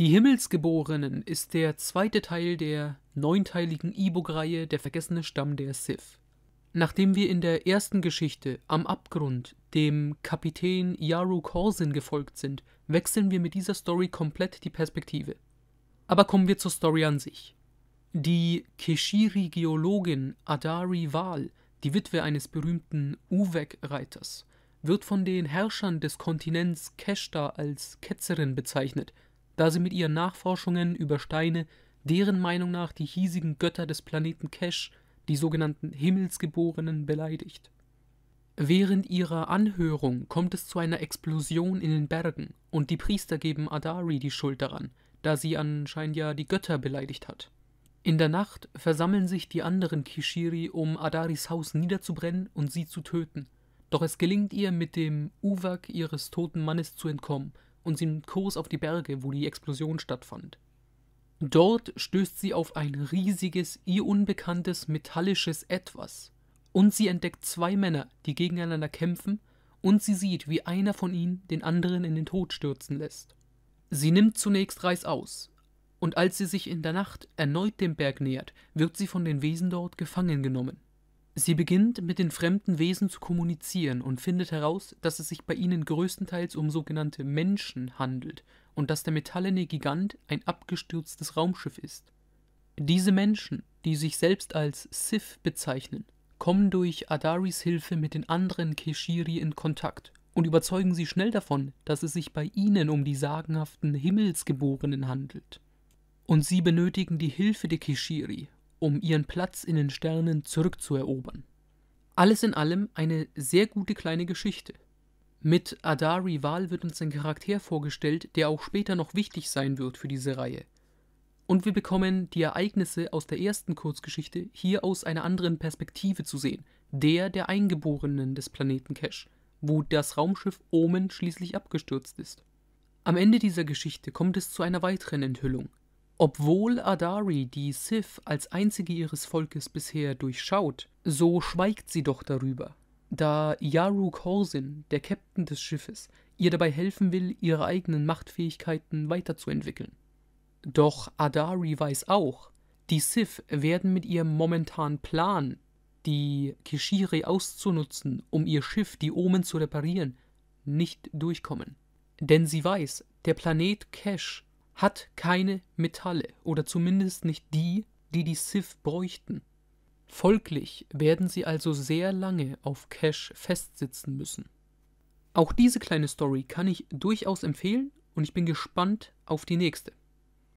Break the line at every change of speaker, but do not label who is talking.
Die Himmelsgeborenen ist der zweite Teil der neunteiligen E-Book-Reihe Der vergessene Stamm der Sith. Nachdem wir in der ersten Geschichte am Abgrund dem Kapitän Yaru Korsin gefolgt sind, wechseln wir mit dieser Story komplett die Perspektive. Aber kommen wir zur Story an sich. Die Keshiri-Geologin Adari Wal, die Witwe eines berühmten Uvek-Reiters, wird von den Herrschern des Kontinents Keshta als Ketzerin bezeichnet – da sie mit ihren Nachforschungen über Steine, deren Meinung nach die hiesigen Götter des Planeten Kesch, die sogenannten Himmelsgeborenen, beleidigt. Während ihrer Anhörung kommt es zu einer Explosion in den Bergen und die Priester geben Adari die Schuld daran, da sie anscheinend ja die Götter beleidigt hat. In der Nacht versammeln sich die anderen Kishiri, um Adaris Haus niederzubrennen und sie zu töten. Doch es gelingt ihr, mit dem Uwak ihres toten Mannes zu entkommen und sind Kurs auf die Berge, wo die Explosion stattfand. Dort stößt sie auf ein riesiges, ihr unbekanntes, metallisches Etwas. Und sie entdeckt zwei Männer, die gegeneinander kämpfen, und sie sieht, wie einer von ihnen den anderen in den Tod stürzen lässt. Sie nimmt zunächst reißaus, und als sie sich in der Nacht erneut dem Berg nähert, wird sie von den Wesen dort gefangen genommen. Sie beginnt mit den fremden Wesen zu kommunizieren und findet heraus, dass es sich bei ihnen größtenteils um sogenannte Menschen handelt und dass der metallene Gigant ein abgestürztes Raumschiff ist. Diese Menschen, die sich selbst als Sith bezeichnen, kommen durch Adaris Hilfe mit den anderen Keshiri in Kontakt und überzeugen sie schnell davon, dass es sich bei ihnen um die sagenhaften Himmelsgeborenen handelt. Und sie benötigen die Hilfe der Keshiri, um ihren Platz in den Sternen zurückzuerobern. Alles in allem eine sehr gute kleine Geschichte. Mit Adar Rival wird uns ein Charakter vorgestellt, der auch später noch wichtig sein wird für diese Reihe. Und wir bekommen die Ereignisse aus der ersten Kurzgeschichte hier aus einer anderen Perspektive zu sehen, der der Eingeborenen des Planeten Cash, wo das Raumschiff Omen schließlich abgestürzt ist. Am Ende dieser Geschichte kommt es zu einer weiteren Enthüllung, obwohl Adari die Sith als einzige ihres Volkes bisher durchschaut, so schweigt sie doch darüber, da Yaru Korsin, der Captain des Schiffes, ihr dabei helfen will, ihre eigenen Machtfähigkeiten weiterzuentwickeln. Doch Adari weiß auch, die Sith werden mit ihrem momentanen Plan, die Kishiri auszunutzen, um ihr Schiff, die Omen zu reparieren, nicht durchkommen. Denn sie weiß, der Planet Cash hat keine Metalle oder zumindest nicht die, die die Sith bräuchten. Folglich werden sie also sehr lange auf Cash festsitzen müssen. Auch diese kleine Story kann ich durchaus empfehlen und ich bin gespannt auf die nächste.